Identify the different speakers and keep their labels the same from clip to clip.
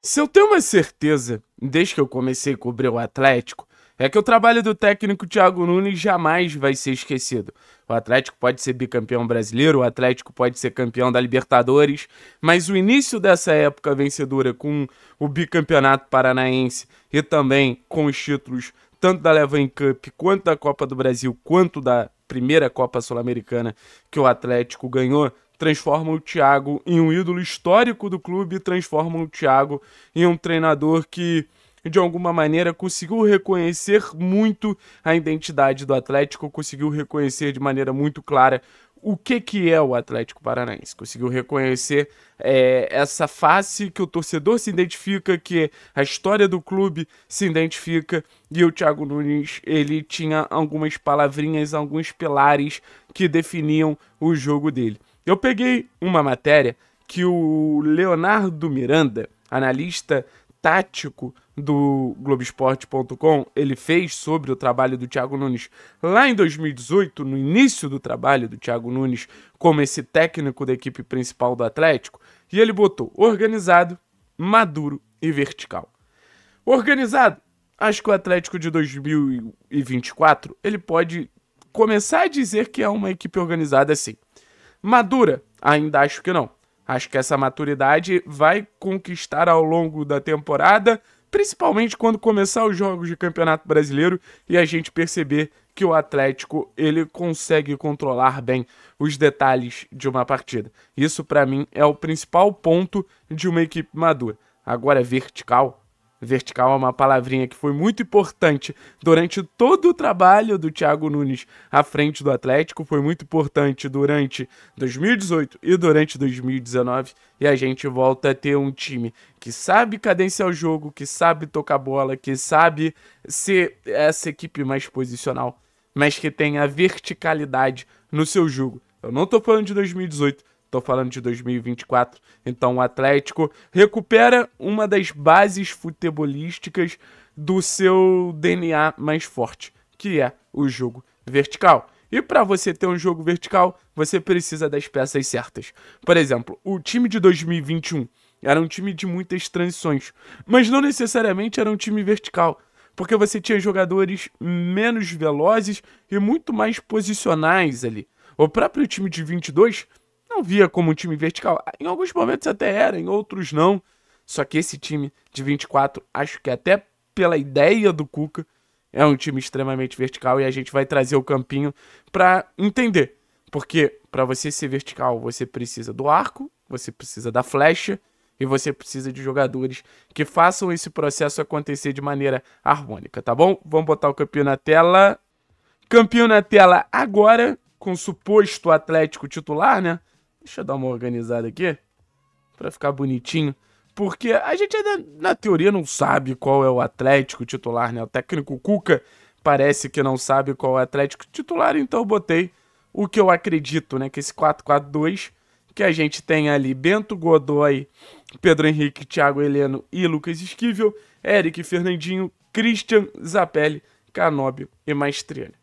Speaker 1: Se eu tenho uma certeza, desde que eu comecei a cobrir o Atlético, é que o trabalho do técnico Thiago Nunes jamais vai ser esquecido. O Atlético pode ser bicampeão brasileiro, o Atlético pode ser campeão da Libertadores, mas o início dessa época vencedora com o bicampeonato paranaense e também com os títulos tanto da Levan Cup, quanto da Copa do Brasil, quanto da primeira Copa Sul-Americana que o Atlético ganhou, transformam o Thiago em um ídolo histórico do clube, transformam o Thiago em um treinador que de alguma maneira conseguiu reconhecer muito a identidade do Atlético, conseguiu reconhecer de maneira muito clara o que, que é o Atlético Paranaense. Conseguiu reconhecer é, essa face que o torcedor se identifica, que a história do clube se identifica. E o Thiago Nunes, ele tinha algumas palavrinhas, alguns pilares que definiam o jogo dele. Eu peguei uma matéria que o Leonardo Miranda, analista tático do Globoesporte.com, ele fez sobre o trabalho do Thiago Nunes lá em 2018, no início do trabalho do Thiago Nunes como esse técnico da equipe principal do Atlético, e ele botou organizado, maduro e vertical. Organizado, acho que o Atlético de 2024 ele pode começar a dizer que é uma equipe organizada assim madura. Ainda acho que não. Acho que essa maturidade vai conquistar ao longo da temporada, principalmente quando começar os jogos de Campeonato Brasileiro e a gente perceber que o Atlético ele consegue controlar bem os detalhes de uma partida. Isso para mim é o principal ponto de uma equipe madura. Agora vertical, Vertical é uma palavrinha que foi muito importante durante todo o trabalho do Thiago Nunes à frente do Atlético, foi muito importante durante 2018 e durante 2019, e a gente volta a ter um time que sabe cadenciar o jogo, que sabe tocar bola, que sabe ser essa equipe mais posicional, mas que tem a verticalidade no seu jogo. Eu não tô falando de 2018, Estou falando de 2024. Então, o Atlético recupera uma das bases futebolísticas do seu DNA mais forte, que é o jogo vertical. E para você ter um jogo vertical, você precisa das peças certas. Por exemplo, o time de 2021 era um time de muitas transições, mas não necessariamente era um time vertical, porque você tinha jogadores menos velozes e muito mais posicionais ali. O próprio time de 22 não via como um time vertical. Em alguns momentos até era, em outros não. Só que esse time de 24, acho que até pela ideia do Cuca, é um time extremamente vertical e a gente vai trazer o campinho para entender. Porque para você ser vertical, você precisa do arco, você precisa da flecha e você precisa de jogadores que façam esse processo acontecer de maneira harmônica, tá bom? Vamos botar o campeão na tela. Campeão na tela agora com o suposto Atlético titular, né? Deixa eu dar uma organizada aqui para ficar bonitinho. Porque a gente ainda, na teoria, não sabe qual é o Atlético titular, né? O técnico Cuca parece que não sabe qual é o Atlético titular, então eu botei o que eu acredito, né? Que esse 4-4-2 que a gente tem ali Bento Godoy, Pedro Henrique, Thiago Heleno e Lucas Esquivel, Eric Fernandinho, Christian Zapelli, Canobio e Maestriani.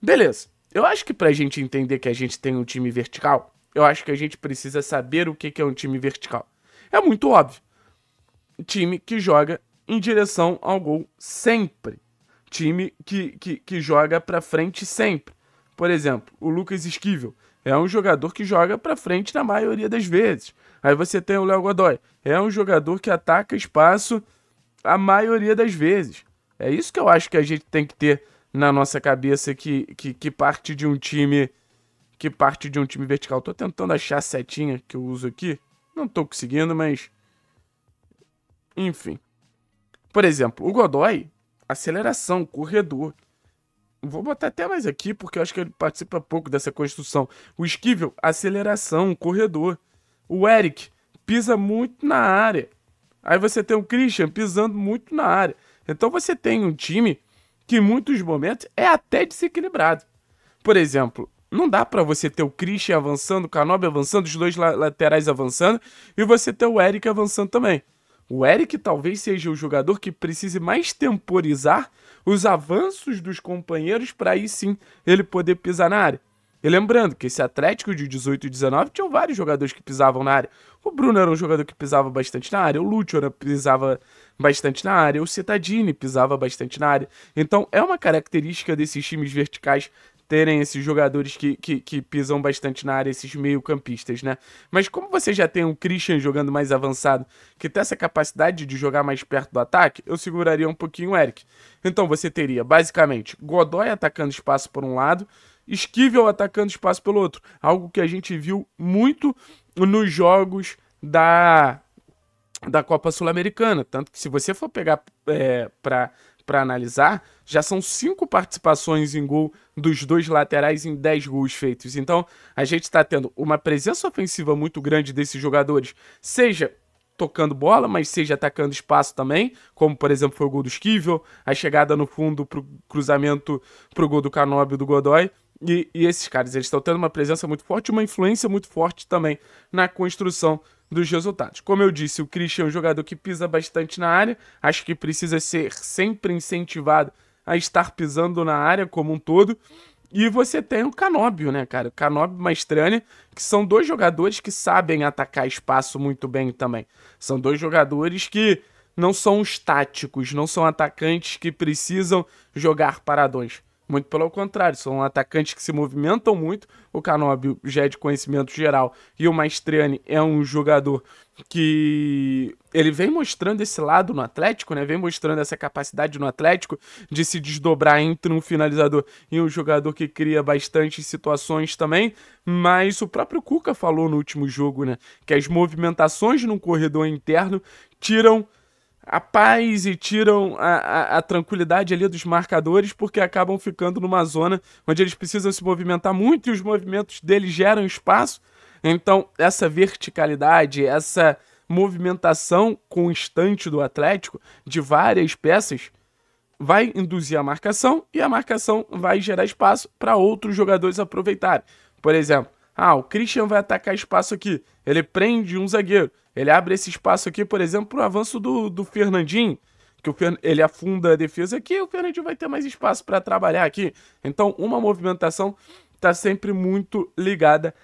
Speaker 1: Beleza. Eu acho que pra gente entender que a gente tem um time vertical, eu acho que a gente precisa saber o que é um time vertical. É muito óbvio. Time que joga em direção ao gol sempre. Time que, que, que joga para frente sempre. Por exemplo, o Lucas Esquivel é um jogador que joga para frente na maioria das vezes. Aí você tem o Léo Godoy, é um jogador que ataca espaço a maioria das vezes. É isso que eu acho que a gente tem que ter na nossa cabeça que, que, que parte de um time que parte de um time vertical. Tô tentando achar a setinha que eu uso aqui. Não tô conseguindo, mas. Enfim. Por exemplo, o Godoy, aceleração, corredor. Vou botar até mais aqui, porque eu acho que ele participa pouco dessa construção. O Esquivel, aceleração, corredor. O Eric pisa muito na área. Aí você tem o Christian pisando muito na área. Então você tem um time que em muitos momentos é até desequilibrado. Por exemplo, não dá para você ter o Christian avançando, o Canobi avançando, os dois laterais avançando e você ter o Eric avançando também. O Eric talvez seja o jogador que precise mais temporizar os avanços dos companheiros para aí sim ele poder pisar na área. E lembrando que esse Atlético de 18 e 19 tinham vários jogadores que pisavam na área. O Bruno era um jogador que pisava bastante na área, o Lúcio pisava bastante na área, o Citadini pisava bastante na área. Então é uma característica desses times verticais terem esses jogadores que, que, que pisam bastante na área, esses meio-campistas, né? Mas como você já tem o Christian jogando mais avançado, que tem essa capacidade de jogar mais perto do ataque, eu seguraria um pouquinho o Eric. Então você teria, basicamente, Godoy atacando espaço por um lado, Esquivel atacando espaço pelo outro. Algo que a gente viu muito nos jogos da da Copa Sul-Americana. Tanto que se você for pegar é, para para analisar, já são cinco participações em gol dos dois laterais em dez gols feitos. Então, a gente está tendo uma presença ofensiva muito grande desses jogadores, seja tocando bola, mas seja atacando espaço também, como por exemplo foi o gol do Esquivel, a chegada no fundo para o cruzamento para o gol do Canóbio do Godoy. E, e esses caras, eles estão tendo uma presença muito forte, uma influência muito forte também na construção dos resultados. Como eu disse, o Christian é um jogador que pisa bastante na área, acho que precisa ser sempre incentivado a estar pisando na área como um todo. E você tem o Canóbio, né, cara? Canóbio e Maestrani, que são dois jogadores que sabem atacar espaço muito bem também. São dois jogadores que não são os táticos, não são atacantes que precisam jogar paradões. Muito pelo contrário, são atacantes que se movimentam muito. O Canóbio já é de conhecimento geral e o Maestriani é um jogador que ele vem mostrando esse lado no Atlético, né? Vem mostrando essa capacidade no Atlético de se desdobrar entre um finalizador e um jogador que cria bastante situações também. Mas o próprio Cuca falou no último jogo, né? Que as movimentações no corredor interno tiram a paz e tiram a, a, a, tranquilidade ali dos marcadores, porque acabam ficando numa zona onde eles precisam se movimentar muito e os movimentos deles geram espaço. Então, essa verticalidade, essa movimentação constante do Atlético de várias peças vai induzir a marcação e a marcação vai gerar espaço para outros jogadores aproveitarem. Por exemplo, ah, o Christian vai atacar espaço aqui. Ele prende um zagueiro. Ele abre esse espaço aqui, por exemplo, para o avanço do, do Fernandinho. Que o ele afunda a defesa aqui, o Fernandinho vai ter mais espaço para trabalhar aqui. Então, uma movimentação está sempre muito ligada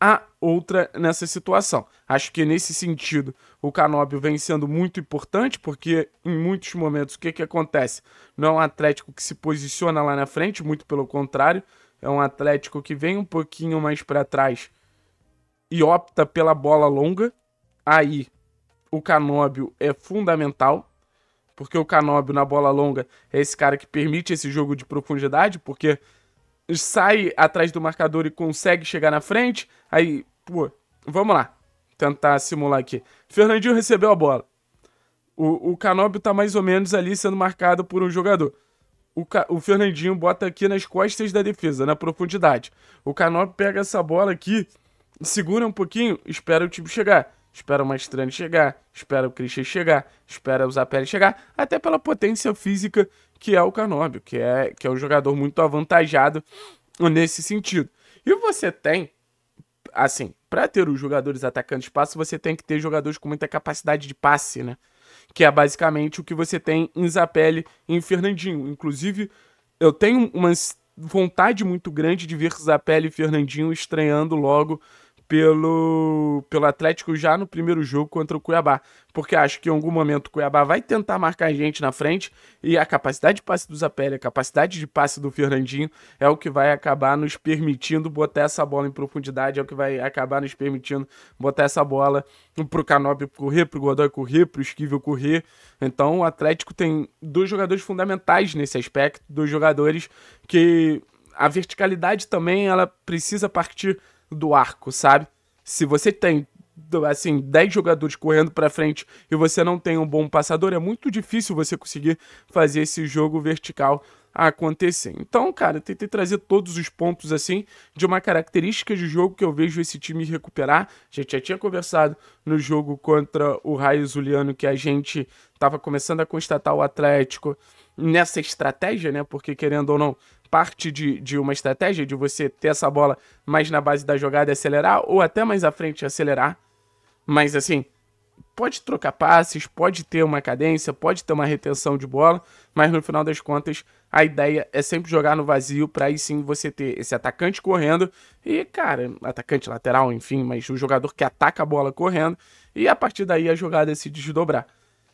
Speaker 1: a outra nessa situação. Acho que nesse sentido o Canóbio vem sendo muito importante, porque em muitos momentos o que, que acontece? Não é um Atlético que se posiciona lá na frente, muito pelo contrário, é um Atlético que vem um pouquinho mais para trás e opta pela bola longa. Aí o Canóbio é fundamental, porque o Canóbio na bola longa é esse cara que permite esse jogo de profundidade, porque sai atrás do marcador e consegue chegar na frente. Aí, pô, vamos lá. Tentar simular aqui. Fernandinho recebeu a bola. O, o Canóbio tá mais ou menos ali sendo marcado por um jogador. O, o Fernandinho bota aqui nas costas da defesa, na profundidade. O Canóbio pega essa bola aqui, segura um pouquinho, espera o time chegar. Espera o Mastrani chegar, espera o Christian chegar, espera o Zapelli chegar, até pela potência física que é o Canóbio, que é, que é um jogador muito avantajado nesse sentido. E você tem, assim, para ter os jogadores atacando espaço, você tem que ter jogadores com muita capacidade de passe, né? Que é basicamente o que você tem em Zapelli e em Fernandinho. Inclusive, eu tenho uma vontade muito grande de ver Zapelli e Fernandinho estreando logo pelo, pelo Atlético já no primeiro jogo contra o Cuiabá. Porque acho que em algum momento o Cuiabá vai tentar marcar a gente na frente e a capacidade de passe do Zapelli, a capacidade de passe do Fernandinho é o que vai acabar nos permitindo botar essa bola em profundidade, é o que vai acabar nos permitindo botar essa bola pro Canop correr, pro Godoy correr, pro Esquivel correr. Então o Atlético tem dois jogadores fundamentais nesse aspecto, dois jogadores que a verticalidade também ela precisa partir do arco, sabe? Se você tem assim, 10 jogadores correndo para frente e você não tem um bom passador, é muito difícil você conseguir fazer esse jogo vertical acontecer. Então, cara, tentei trazer todos os pontos assim de uma característica de jogo que eu vejo esse time recuperar. A gente já tinha conversado no jogo contra o Raio Zuliano que a gente estava começando a constatar o Atlético nessa estratégia, né? Porque querendo ou não, parte de, de uma estratégia de você ter essa bola mais na base da jogada e acelerar, ou até mais à frente acelerar. Mas assim, pode trocar passes, pode ter uma cadência, pode ter uma retenção de bola, mas no final das contas, a ideia é sempre jogar no vazio para aí sim você ter esse atacante correndo e, cara, atacante lateral, enfim, mas o jogador que ataca a bola correndo e a partir daí a jogada se desdobrar.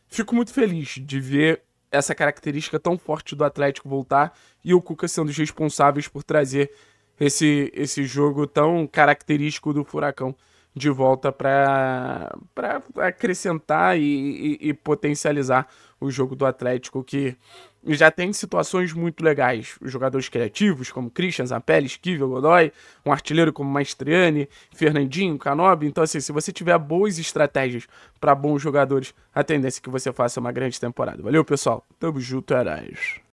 Speaker 1: Fico muito feliz de ver essa característica tão forte do Atlético voltar e o Cuca sendo os responsáveis por trazer esse, esse jogo tão característico do Furacão de volta para acrescentar e, e, e potencializar o jogo do Atlético que e já tem situações muito legais. Os jogadores criativos, como Christian, Zappelli, Esquivel, Godoy, um artilheiro como Maestriani, Fernandinho, Canobi. Então, assim, se você tiver boas estratégias para bons jogadores, a tendência é que você faça uma grande temporada. Valeu, pessoal. Tamo junto, heróis. É